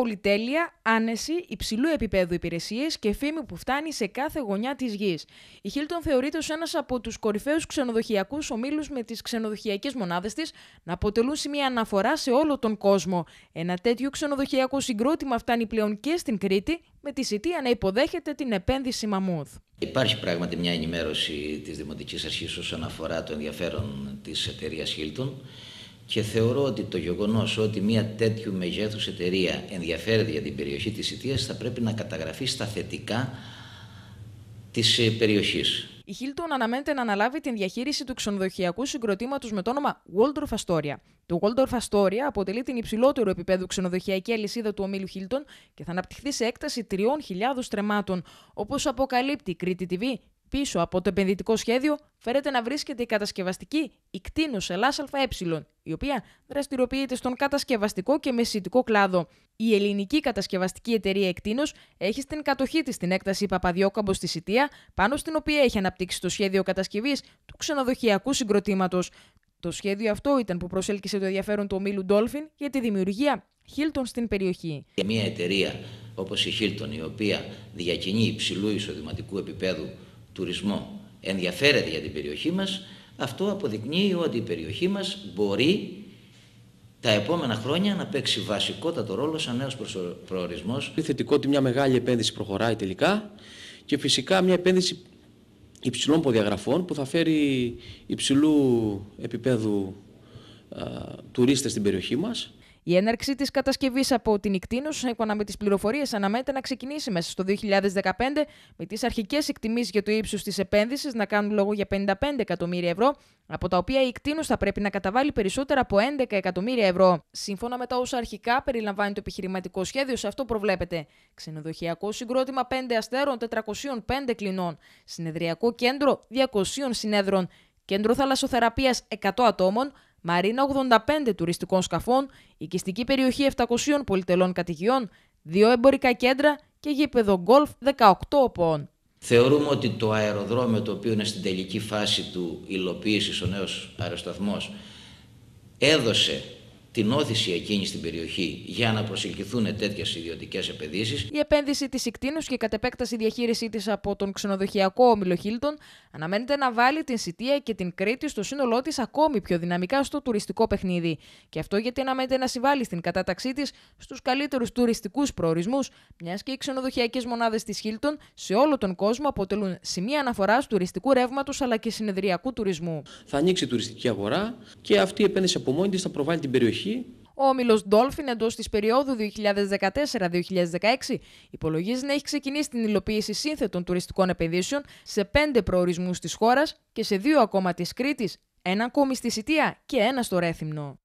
πολυτέλεια, άνεση, υψηλού επίπεδου υπηρεσίες και φήμη που φτάνει σε κάθε γωνιά της γης. Η Χίλτον θεωρείται ως ένας από τους κορυφαίους ξενοδοχειακούς ομίλους με τις ξενοδοχειακές μονάδες της να αποτελούν σημεία αναφορά σε όλο τον κόσμο. Ένα τέτοιο ξενοδοχειακό συγκρότημα φτάνει πλέον και στην Κρήτη, με τη Σιτία να υποδέχεται την επένδυση Μαμούθ. Υπάρχει πράγματι μια ενημέρωση της Δημοτικής Αρχής όσον αφορά το ενδιαφέρον της εταιρείας Χίλτον. Και θεωρώ ότι το γεγονός ότι μια τέτοιου μεγέθους εταιρεία ενδιαφέρεται για την περιοχή της Ιτίας θα πρέπει να καταγραφεί στα θετικά της ε, περιοχής. Η Χίλτον αναμένεται να αναλάβει την διαχείριση του ξενοδοχειακού συγκροτήματος με το όνομα Waldorf Astoria. Το Waldorf Astoria αποτελεί την υψηλότερο επίπεδου ξενοδοχειακή αλυσίδα του ομίλου Hilton και θα αναπτυχθεί σε έκταση 3.000 τρεμάτων. Όπως αποκαλύπτει η Κρήτη TV, πίσω από το επενδυτικό σχέδιο φέρεται να βρίσκεται η κατασκευαστική Ικτίνος Ελλά ΑΕ, η οποία δραστηριοποιείται στον κατασκευαστικό και μεσητικό κλάδο. Η ελληνική κατασκευαστική εταιρεία Ικτίνο έχει στην κατοχή της την έκταση Παπαδιόκαμπος στη Σιτία, πάνω στην οποία έχει αναπτύξει το σχέδιο κατασκευής του ξενοδοχειακού συγκροτήματος. Το σχέδιο αυτό ήταν που προσέλκυσε το ενδιαφέρον του ομίλου Dolphin για τη δημιουργία Hilton στην περιοχή. Μια εταιρεία όπως η Hilton, η οποία διακινεί υψηλού εισοδηματικού επίπεδου τουρισμό, ενδιαφέρεται για την περιοχή μας, αυτό αποδεικνύει ότι η περιοχή μας μπορεί τα επόμενα χρόνια να παίξει βασικότατο ρόλο σαν νέος προορισμός. Είναι θετικό ότι μια μεγάλη επένδυση προχωράει τελικά και φυσικά μια επένδυση υψηλών ποδιαγραφών που θα φέρει υψηλού επίπεδου α, τουρίστες στην περιοχή μας η έναρξη της κατασκευής από την Ικτίνους, σύμφωνα με τις πληροφορίες, αναμένεται να ξεκινήσει μέσα στο 2015, με τις αρχικές εκτιμήσεις για το ύψος της επένδυσης να κάνουν λόγο για 55 εκατομμύρια ευρώ, από τα οποία η Ικτίνος θα πρέπει να καταβάλει περισσότερα από 11 εκατομμύρια ευρώ. Σύμφωνα με τα όσα αρχικά περιλαμβάνει το επιχειρηματικό σχέδιο, σε αυτό προβλέπεται ξενοδοχειακό συγκρότημα 5 αστέρων 405 κλινών, συνεδριακό κέντρο 200 συνέδρων, κέντρο θαλασσοθεραπείας 100 ατόμων, μαρίνα 85 τουριστικών σκαφών, οικιστική περιοχή 700 πολυτελών κατοικιών, δύο εμπορικά κέντρα και γήπεδο γκολφ 18 οπών. Θεωρούμε ότι το αεροδρόμιο το οποίο είναι στην τελική φάση του υλοποίησης ο νέος αεροσταθμός έδωσε την όθηση εκείνη στην περιοχή για να προσελκυθούν τέτοιες ιδιωτικές επενδύσεις. Η επένδυση της Ικτίνου και κατ' επέκταση διαχείρισή της από τον ξενοδοχειακό όμιλο Αναμένεται να βάλει την Σιτία και την Κρήτη στο σύνολό της ακόμη πιο δυναμικά στο τουριστικό παιχνίδι. Και αυτό γιατί αναμένεται να συμβάλλει στην κατάταξή της στους καλύτερους τουριστικούς προορισμούς, μιας και οι ξενοδοχειακές μονάδες της Χίλτον σε όλο τον κόσμο αποτελούν σημεία αναφοράς τουριστικού ρεύματος αλλά και συνεδριακού τουρισμού. Θα ανοίξει η τουριστική αγορά και αυτή η επένδυση από μόνη της θα προβάλλει την περιοχή ο όμιλος Dolphin εντός της περίοδου 2014-2016 υπολογίζει να έχει ξεκινήσει την υλοποίηση σύνθετων τουριστικών επενδύσεων σε πέντε προορισμούς της χώρας και σε δύο ακόμα της Κρήτης, ένα ακόμη στη Σιτία και ένα στο Ρέθυμνο.